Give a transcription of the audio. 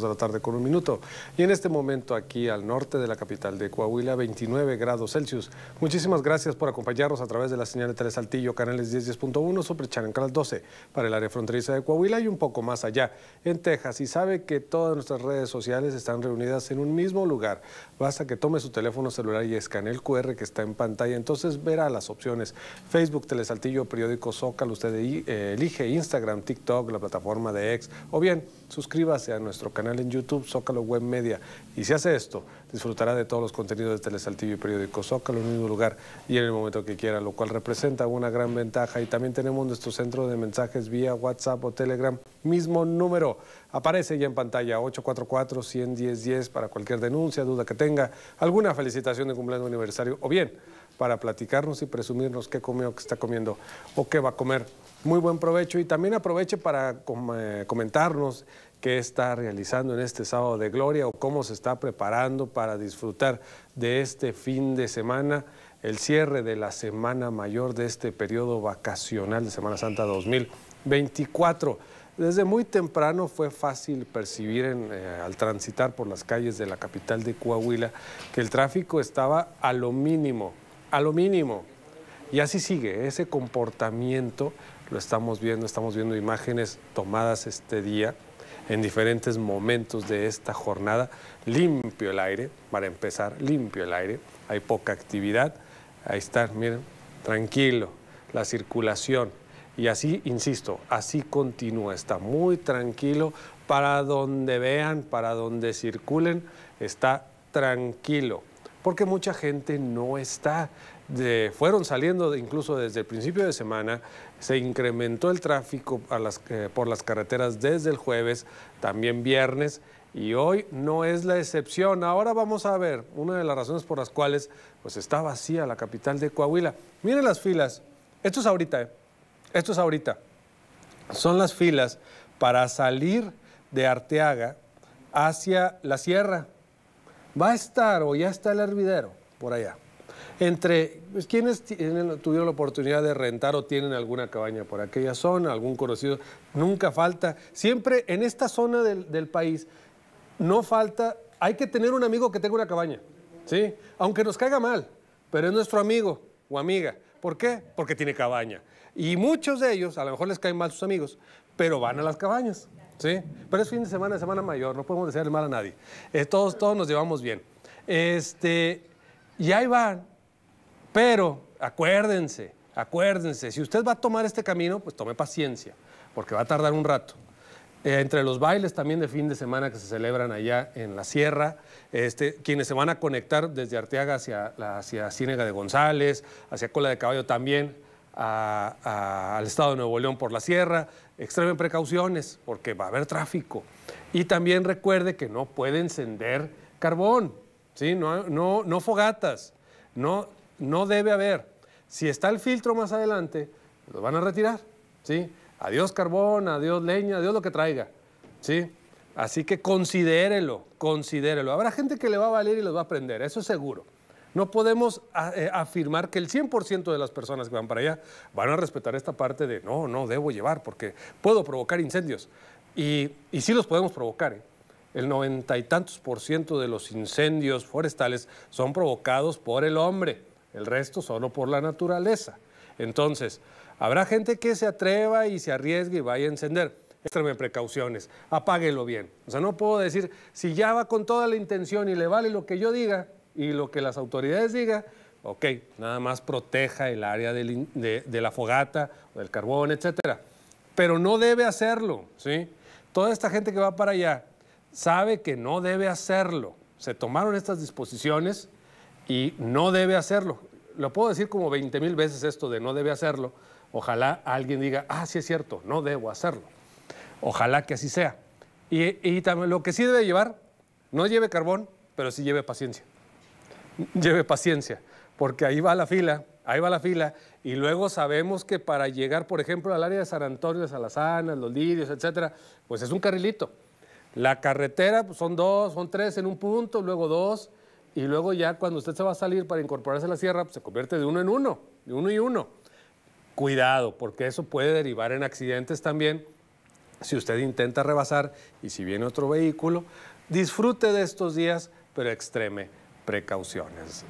de la tarde con un minuto. Y en este momento aquí al norte de la capital de Coahuila, 29 grados Celsius. Muchísimas gracias por acompañarnos a través de la señal de Telesaltillo, canales 10.1, 10 canal 12, para el área fronteriza de Coahuila y un poco más allá, en Texas. Y sabe que todas nuestras redes sociales están reunidas en un mismo lugar. Basta que tome su teléfono celular y escane el QR que está en pantalla. Entonces verá las opciones. Facebook, Telesaltillo, Periódico Zócalo, usted eh, elige Instagram, TikTok, la plataforma de X, o bien suscríbase a nuestro canal canal en YouTube, Zócalo Web Media. Y si hace esto, disfrutará de todos los contenidos de TeleSaltivo y Periódico Zócalo en el mismo lugar y en el momento que quiera, lo cual representa una gran ventaja. Y también tenemos nuestro centro de mensajes vía WhatsApp o Telegram, mismo número. Aparece ya en pantalla 844 110 para cualquier denuncia, duda que tenga, alguna felicitación de cumpleaños aniversario o bien para platicarnos y presumirnos qué comió, qué está comiendo o qué va a comer muy buen provecho y también aproveche para eh, comentarnos qué está realizando en este sábado de gloria o cómo se está preparando para disfrutar de este fin de semana, el cierre de la semana mayor de este periodo vacacional de Semana Santa 2024. Desde muy temprano fue fácil percibir eh, al transitar por las calles de la capital de Coahuila que el tráfico estaba a lo mínimo, a lo mínimo. Y así sigue ese comportamiento lo estamos viendo, estamos viendo imágenes tomadas este día en diferentes momentos de esta jornada. Limpio el aire, para empezar, limpio el aire, hay poca actividad. Ahí está, miren, tranquilo, la circulación. Y así, insisto, así continúa, está muy tranquilo. Para donde vean, para donde circulen, está tranquilo. Porque mucha gente no está fueron saliendo incluso desde el principio de semana, se incrementó el tráfico eh, por las carreteras desde el jueves, también viernes, y hoy no es la excepción. Ahora vamos a ver una de las razones por las cuales pues, está vacía la capital de Coahuila. Miren las filas, esto es ahorita, eh. esto es ahorita. Son las filas para salir de Arteaga hacia la sierra. Va a estar o ya está el hervidero por allá entre pues, quienes tuvieron la oportunidad de rentar o tienen alguna cabaña por aquella zona, algún conocido, nunca falta. Siempre en esta zona del, país no falta, hay que tener un amigo que tenga una cabaña, ¿sí? Aunque nos caiga mal, pero es nuestro amigo o amiga. ¿Por qué? Porque tiene cabaña. Y muchos de ellos, a lo mejor les caen mal sus amigos, pero van a las cabañas, ¿sí? Pero es fin de semana, semana mayor, no podemos desearle mal a nadie. Eh, todos, todos nos llevamos bien. Este, y ahí van pero acuérdense, acuérdense, si usted va a tomar este camino, pues tome paciencia, porque va a tardar un rato. Eh, entre los bailes también de fin de semana que se celebran allá en la sierra, este, quienes se van a conectar desde Arteaga hacia, hacia Cínega de González, hacia Cola de Caballo también, al estado de Nuevo León por la sierra, extremen precauciones porque va a haber tráfico. Y también recuerde que no puede encender carbón, ¿sí? no, no, no fogatas, no no debe haber. Si está el filtro más adelante, lo van a retirar. ¿sí? Adiós carbón, adiós leña, adiós lo que traiga. ¿sí? Así que considérelo, considérelo. Habrá gente que le va a valer y los va a aprender, eso es seguro. No podemos ah, eh, afirmar que el 100% de las personas que van para allá van a respetar esta parte de no, no debo llevar porque puedo provocar incendios. Y, y sí los podemos provocar. ¿eh? El noventa y tantos por ciento de los incendios forestales son provocados por el hombre el resto solo por la naturaleza. Entonces, habrá gente que se atreva y se arriesgue y vaya a encender. Extreme precauciones, apáguelo bien. O sea, no puedo decir, si ya va con toda la intención y le vale lo que yo diga y lo que las autoridades digan, ok, nada más proteja el área de, la fogata, del carbón, etcétera. Pero no debe hacerlo, ¿sí? Toda esta gente que va para allá sabe que no debe hacerlo. Se tomaron estas disposiciones, y no debe hacerlo. Lo puedo decir como 20 mil veces esto de no debe hacerlo. Ojalá alguien diga, ah, sí es cierto, no debo hacerlo. Ojalá que así sea. Y, también, lo que sí debe llevar, no lleve carbón, pero sí lleve paciencia. Lleve paciencia, porque ahí va la fila, ahí va la fila, y luego sabemos que para llegar, por ejemplo, al área de San Antonio, de Salazanas, Los Lirios, etcétera, pues es un carrilito. La carretera pues, son dos, son tres en un punto, luego dos, y luego ya cuando usted se va a salir para incorporarse a la sierra, pues, se convierte de uno en uno, de uno y uno. Cuidado, porque eso puede derivar en accidentes también si usted intenta rebasar y si viene otro vehículo. Disfrute de estos días, pero extreme precauciones.